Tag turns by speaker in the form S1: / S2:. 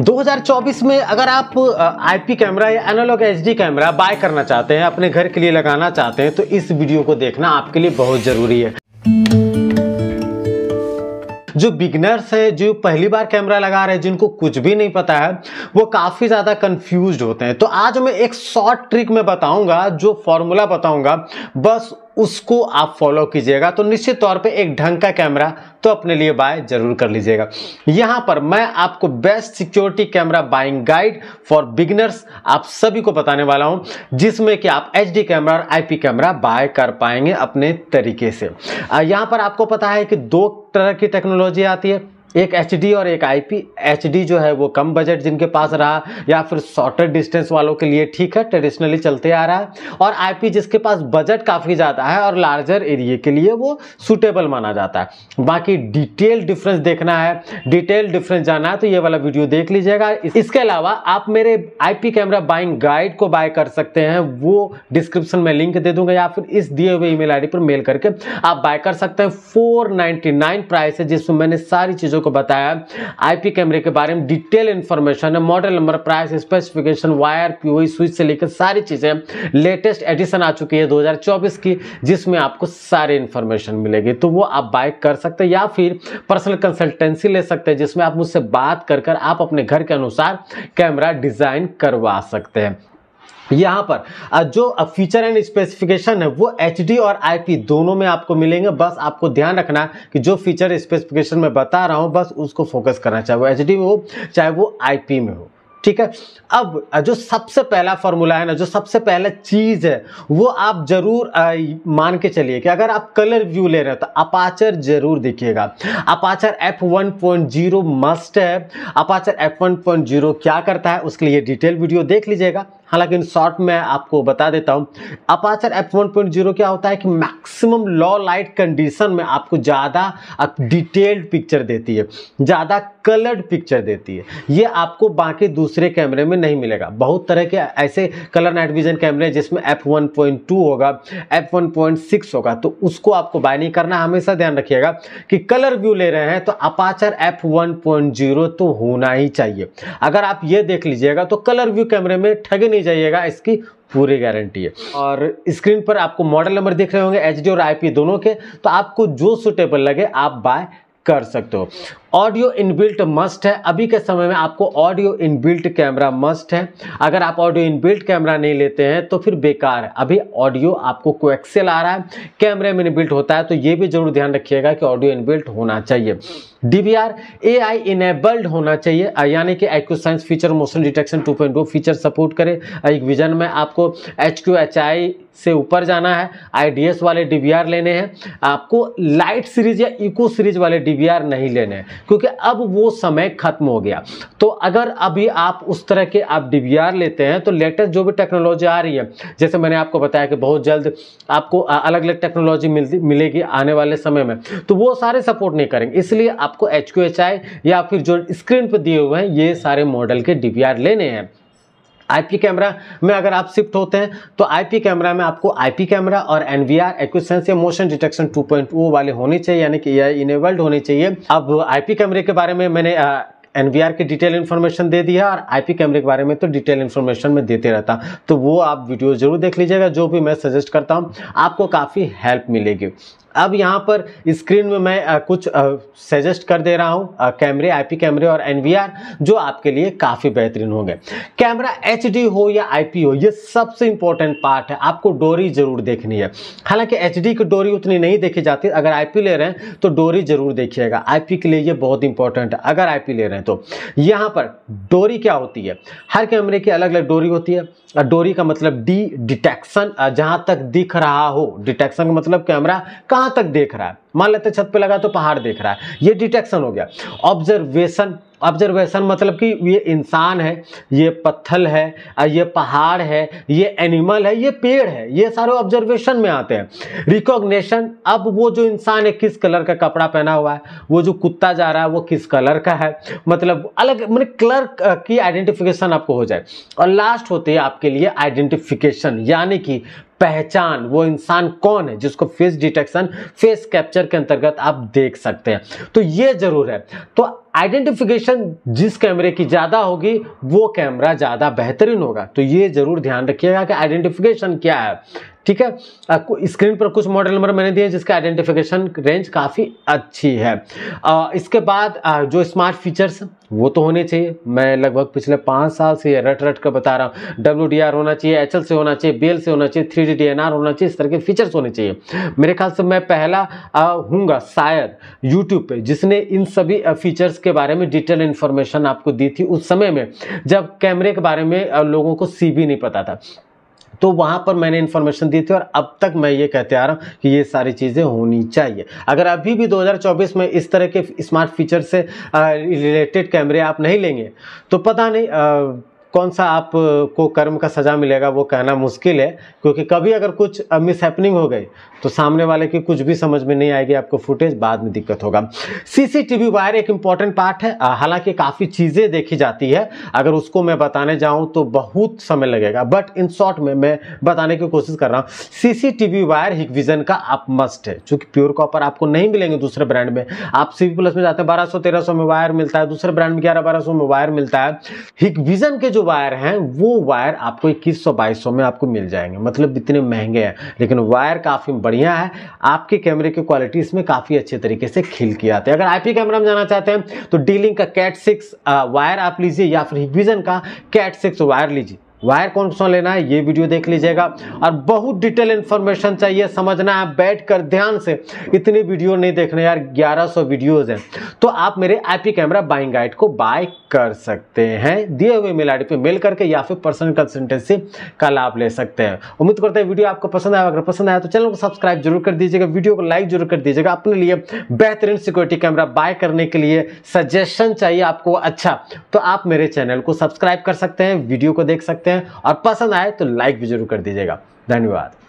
S1: 2024 में अगर आप आईपी कैमरा या एनालॉग एचडी कैमरा बाय करना चाहते हैं अपने घर के लिए लगाना चाहते हैं तो इस वीडियो को देखना आपके लिए बहुत ज़रूरी है जो बिगनर्स है जो पहली बार कैमरा लगा रहे हैं जिनको कुछ भी नहीं पता है वो काफ़ी ज़्यादा कंफ्यूज होते हैं तो आज मैं एक शॉर्ट ट्रिक में बताऊंगा जो फॉर्मूला बताऊंगा बस उसको आप फॉलो कीजिएगा तो निश्चित तौर पे एक ढंग का कैमरा तो अपने लिए बाय जरूर कर लीजिएगा यहां पर मैं आपको best security camera buying guide for beginners आप सभी को बताने वाला हूं जिसमें कि आप एच कैमरा और आई कैमरा बाय कर पाएंगे अपने तरीके से यहां पर आपको पता है कि दो तरह की टेक्नोलॉजी आती है एक एच और एक आई पी जो है वो कम बजट जिनके पास रहा या फिर शॉर्टर डिस्टेंस वालों के लिए ठीक है ट्रेडिशनली चलते आ रहा है और आई जिसके पास बजट काफ़ी ज़्यादा है और लार्जर एरिए के लिए वो सूटेबल माना जाता है बाकी डिटेल डिफरेंस देखना है डिटेल डिफरेंस जाना है तो ये वाला वीडियो देख लीजिएगा इसके अलावा आप मेरे आई कैमरा बाइंग गाइड को बाय कर सकते हैं वो डिस्क्रिप्शन में लिंक दे दूंगा या फिर इस दिए हुए ई मेल पर मेल करके आप बाय कर सकते हैं फोर प्राइस है जिसमें मैंने सारी चीज़ों को बताया आईपी कैमरे के बारे में डिटेल इन्फॉर्मेशन है model number price specification wire PoE switch से लेकर सारी चीज़ें लेटेस्ट एडिशन आ चुकी है दो की जिसमें आपको सारी इन्फॉर्मेशन मिलेगी तो वो आप बाइक कर सकते हैं या फिर पर्सनल कंसल्टेंसी ले सकते हैं जिसमें आप मुझसे बात कर कर आप अपने घर के अनुसार कैमरा डिज़ाइन करवा सकते हैं यहाँ पर जो फीचर एंड स्पेसिफिकेशन है वो एच और आई दोनों में आपको मिलेंगे बस आपको ध्यान रखना कि जो फीचर स्पेसिफिकेशन मैं बता रहा हूँ बस उसको फोकस करना चाहे वो एच में हो चाहे वो आई में हो ठीक है अब जो सबसे पहला फॉर्मूला है ना जो सबसे पहला चीज़ है वो आप जरूर आ, मान के चलिए कि अगर आप कलर व्यू ले रहे हो तो अपाचर जरूर देखिएगा अपाचर F1.0 मस्ट है अपाचर F1.0 क्या करता है उसके लिए डिटेल वीडियो देख लीजिएगा हालांकि इन शॉर्ट में आपको बता देता हूँ aperture F one point zero क्या होता है कि मैक्सिमम लॉ लाइट कंडीशन में आपको ज़्यादा डिटेल्ड पिक्चर देती है ज़्यादा कलर्ड पिक्चर देती है ये आपको बाकी दूसरे कैमरे में नहीं मिलेगा बहुत तरह के ऐसे कलर नाइट विजन कैमरे जिसमें एफ वन पॉइंट टू होगा एफ वन पॉइंट सिक्स होगा तो उसको आपको बाय नहीं करना हमेशा ध्यान रखिएगा कि कलर व्यू ले रहे हैं तो aperture F one point zero तो होना ही चाहिए अगर आप ये देख लीजिएगा तो कलर व्यू कैमरे में ठगे नहीं नहीं जाइएगा इसकी पूरी गारंटी है और स्क्रीन पर आपको मॉडल नंबर दिख रहे होंगे एच और आई दोनों के तो आपको जो सुटेबल लगे आप बाय कर सकते हो ऑडियो इनबिल्ट मस्ट है अभी के समय में आपको ऑडियो इनबिल्ट कैमरा मस्ट है अगर आप ऑडियो इनबिल्ट कैमरा नहीं लेते हैं तो फिर बेकार है अभी ऑडियो आपको कोएक्सेल आ रहा है कैमरे में इनबिल्ट होता है तो ये भी जरूर ध्यान रखिएगा कि ऑडियो इनबिल्ट होना चाहिए D V R A I enabled होना चाहिए यानी कि AcuSense feature motion detection two point two feature support करे एक विजन में आपको एच क्यू एच आई से ऊपर जाना है आई डी एस वाले डी वी आर लेने हैं आपको लाइट सीरीज या इको सीरीज वाले डी वी आर नहीं लेने हैं क्योंकि अब वो समय खत्म हो गया तो अगर अभी आप उस तरह के आप डी लेते हैं तो लेटेस्ट जो भी टेक्नोलॉजी आ रही है जैसे मैंने आपको बताया कि बहुत जल्द आपको अलग अलग टेक्नोलॉजी मिलेगी आने वाले समय में तो वो सारे सपोर्ट नहीं करेंगे इसलिए आपको एच या फिर जो स्क्रीन पर दिए हुए हैं ये सारे मॉडल के डी लेने हैं आईपी कैमरा में अगर आप शिफ्ट होते हैं तो आईपी कैमरा में आपको आईपी कैमरा और एनवीआर एक्विसेंस या मोशन डिटेक्शन 2.0 वाले होने चाहिए यानी कि यह इनेबल्ड होने चाहिए अब आईपी कैमरे के बारे में मैंने आ, एनवीआर की डिटेल इन्फॉर्मेशन दे दिया और आईपी कैमरे के बारे में तो डिटेल इन्फॉर्मेशन में देते रहता तो वो आप वीडियो जरूर देख लीजिएगा जो भी मैं सजेस्ट करता हूँ आपको काफ़ी हेल्प मिलेगी अब यहाँ पर स्क्रीन में मैं कुछ सजेस्ट कर दे रहा हूँ कैमरे आईपी कैमरे और एनवीआर जो आपके लिए काफ़ी बेहतरीन होंगे कैमरा एचडी हो या आईपी हो ये सबसे इंपॉर्टेंट पार्ट है आपको डोरी जरूर देखनी है हालांकि एचडी की डोरी उतनी नहीं देखी जाती अगर आईपी ले रहे हैं तो डोरी जरूर देखिएगा आई के लिए ये बहुत इंपॉर्टेंट है अगर आई ले रहे हैं तो यहाँ पर डोरी क्या होती है हर कैमरे की अलग अलग डोरी होती है डोरी का मतलब डी डिटेक्शन जहाँ तक दिख रहा हो डिटेक्शन का मतलब कैमरा कहाँ कहां तक देख रहा है मान लेते छत पे लगा तो पहाड़ देख रहा है ये डिटेक्शन हो गया ऑब्जर्वेशन ऑब्जर्वेशन मतलब कि ये इंसान है ये पत्थर है ये पहाड़ है ये एनिमल है ये पेड़ है ये सारे ऑब्जर्वेशन में आते हैं रिकॉग्नेशन अब वो जो इंसान है किस कलर का कपड़ा पहना हुआ है वो जो कुत्ता जा रहा है वो किस कलर का है मतलब अलग मतलब कलर की आइडेंटिफिकेशन आपको हो जाए और लास्ट होते हैं आपके लिए आइडेंटिफिकेशन यानी कि पहचान वो इंसान कौन है जिसको फेस डिटेक्शन फेस कैप्चर के अंतर्गत आप देख सकते हैं तो ये जरूर है तो आइडेंटिफिकेशन जिस कैमरे की ज़्यादा होगी वो कैमरा ज़्यादा बेहतरीन होगा तो ये ज़रूर ध्यान रखिएगा कि आइडेंटिफिकेशन क्या है ठीक है स्क्रीन पर कुछ मॉडल नंबर मैंने दिए जिसका आइडेंटिफिकेशन रेंज काफ़ी अच्छी है आ, इसके बाद आ, जो स्मार्ट फीचर्स वो तो होने चाहिए मैं लगभग पिछले पाँच साल से रट रट कर बता रहा हूँ डब्ल्यू डी आर होना चाहिए एच एल से होना चाहिए बी एल से होना चाहिए three D D N R होना चाहिए इस तरह के फीचर्स होने चाहिए मेरे ख्याल से मैं पहला हूँगा शायद यूट्यूब पर जिसने इन सभी फीचर्स के बारे में डिटेल इन्फॉर्मेशन आपको दी थी उस समय में जब कैमरे के बारे में लोगों को सी भी नहीं पता था तो वहाँ पर मैंने इन्फॉर्मेशन दी थी और अब तक मैं ये कहते आ रहा हूँ कि ये सारी चीज़ें होनी चाहिए अगर अभी भी 2024 में इस तरह के स्मार्ट फीचर से रिलेटेड कैमरे आप नहीं लेंगे तो पता नहीं आ, कौन सा आपको कर्म का सज़ा मिलेगा वो कहना मुश्किल है क्योंकि कभी अगर कुछ मिसहैपनिंग हो गई तो सामने वाले की कुछ भी समझ में नहीं आएगी आपको फुटेज बाद में दिक्कत होगा सीसीटीवी वायर एक इंपॉर्टेंट पार्ट है हालांकि काफ़ी चीज़ें देखी जाती है अगर उसको मैं बताने जाऊं तो बहुत समय लगेगा बट इन शॉर्ट में मैं बताने की कोशिश कर रहा हूँ सीसीटीवी वायर हिगविजन का आप मस्ट है चूंकि प्योर कॉपर आपको नहीं मिलेंगे दूसरे ब्रांड में आप सी प्लस में जाते हैं बारह सौ में वायर मिलता है दूसरे ब्रांड में ग्यारह बारह में वायर मिलता है हिगविजन के जो वायर हैं वो वायर आपको इक्कीस सौ बाईस सौ में आपको मिल जाएंगे मतलब इतने महंगे हैं लेकिन वायर काफ़ी बढ़िया है आपके कैमरे की क्वालिटी इसमें काफ़ी अच्छे तरीके से खिल के आते हैं अगर आईपी कैमरा में जाना चाहते हैं तो डीलिंग का कैट सिक्स वायर आप लीजिए या फिर विजन का कैट सिक्स वायर लीजिए वायर कौन सा लेना है ये वीडियो देख लीजिएगा और बहुत डिटेल इन्फॉर्मेशन चाहिए समझना है बैठ कर ध्यान से इतनी वीडियो नहीं देखने यार 1100 वीडियोस हैं तो आप मेरे आईपी कैमरा बाइंग गाइड को बाय कर सकते हैं दिए हुए मेल आई पे मेल करके या फिर पर्सनल कंसल्टेंसी का लाभ ले सकते हैं उम्मीद करते हैं वीडियो आपको पसंद आया अगर पसंद आया तो चैनल को सब्सक्राइब जरूर कर दीजिएगा वीडियो को लाइक जरूर कर दीजिएगा अपने लिए बेहतरीन सिक्योरिटी कैमरा बाय करने के लिए सजेशन चाहिए आपको अच्छा तो आप मेरे चैनल को सब्सक्राइब कर सकते हैं वीडियो को देख सकते हैं हैं और पसंद आए तो लाइक भी जरूर कर दीजिएगा धन्यवाद